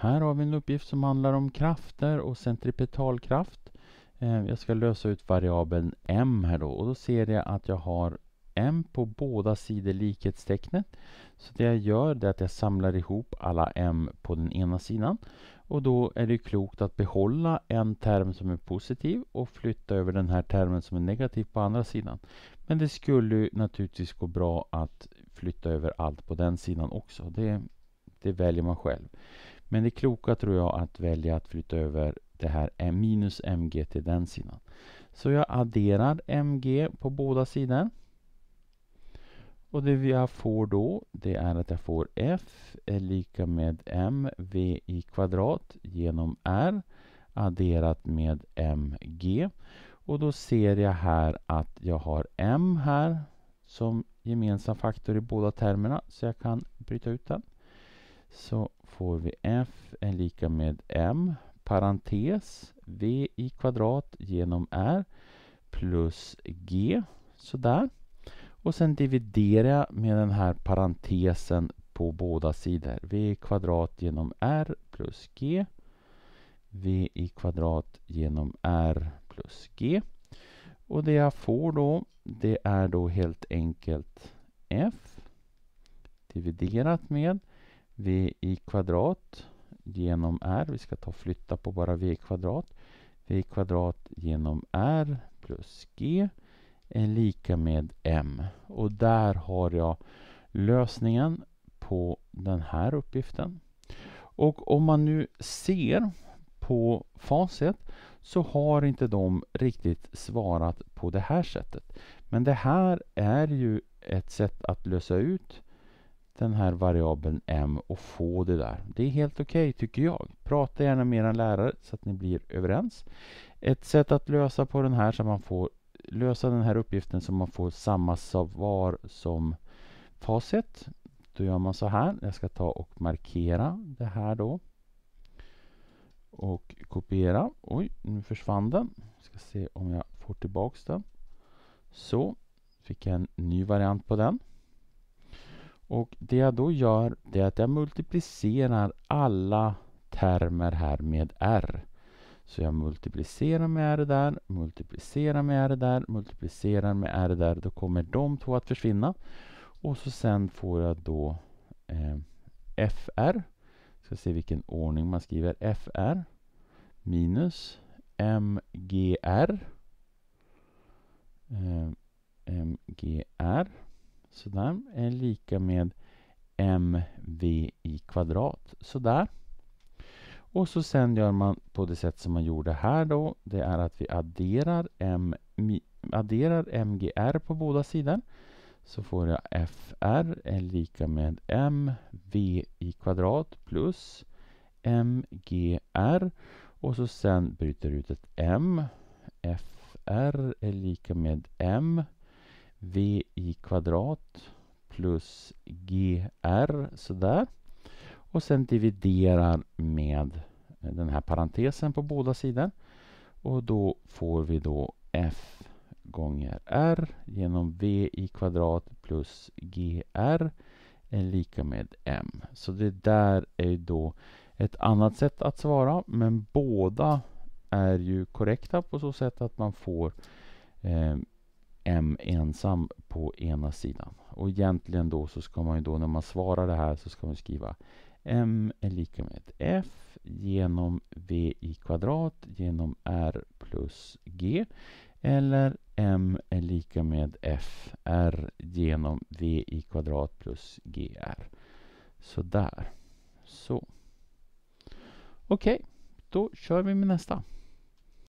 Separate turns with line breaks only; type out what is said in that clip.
Här har vi en uppgift som handlar om krafter och centripetalkraft. Eh, jag ska lösa ut variabeln m här då och då ser jag att jag har m på båda sidor likhetstecknet. Så det jag gör är att jag samlar ihop alla m på den ena sidan och då är det klokt att behålla en term som är positiv och flytta över den här termen som är negativ på andra sidan. Men det skulle naturligtvis gå bra att flytta över allt på den sidan också. Det, det väljer man själv. Men det kloka tror jag att välja att flytta över det här minus mg till den sidan. Så jag adderar mg på båda sidor. Och det jag får då, det är att jag får f är lika med mv i kvadrat genom r adderat med mg. Och då ser jag här att jag har m här som gemensam faktor i båda termerna, så jag kan bryta ut den så får vi f är lika med m parentes v i kvadrat genom r plus g sådär och sen dividerar jag med den här parentesen på båda sidor v i kvadrat genom r plus g v i kvadrat genom r plus g och det jag får då det är då helt enkelt f dividerat med v i kvadrat genom r. Vi ska ta flytta på bara v i kvadrat. v i kvadrat genom r plus g är lika med m. Och där har jag lösningen på den här uppgiften. Och om man nu ser på facit så har inte de riktigt svarat på det här sättet. Men det här är ju ett sätt att lösa ut den här variabeln m och få det där. Det är helt okej okay, tycker jag. Prata gärna med er lärare så att ni blir överens. Ett sätt att lösa på den här så man får lösa den här uppgiften så man får samma svar som facit. Då gör man så här. Jag ska ta och markera det här då. Och kopiera. Oj, nu försvann den. ska se om jag får tillbaka den. Så, fick jag en ny variant på den. Och det jag då gör är att jag multiplicerar alla termer här med r. Så jag multiplicerar med r där, multiplicerar med r där, multiplicerar med r där. Då kommer de två att försvinna. Och så sen får jag då eh, fr. Ska se vilken ordning man skriver fr. Minus mgr. Eh, mgr sådär, är lika med mv i kvadrat, sådär. Och så sen gör man på det sätt som man gjorde här då, det är att vi adderar, m, adderar mgr på båda sidor. Så får jag fr är lika med mv i kvadrat plus mgr och så sen bryter ut ett m. fr är lika med m v i kvadrat plus gr sådär. Och sen dividerar med eh, den här parentesen på båda sidor. Och då får vi då f gånger r genom v i kvadrat plus gr är eh, lika med m. Så det där är då ett annat sätt att svara men båda är ju korrekta på så sätt att man får eh, M ensam på ena sidan. Och egentligen då så ska man ju då när man svarar det här så ska man skriva M är lika med F genom V i kvadrat genom R plus G. Eller M är lika med F R genom V i kvadrat plus GR. Så där. Så. Okej, okay, då kör vi med nästa.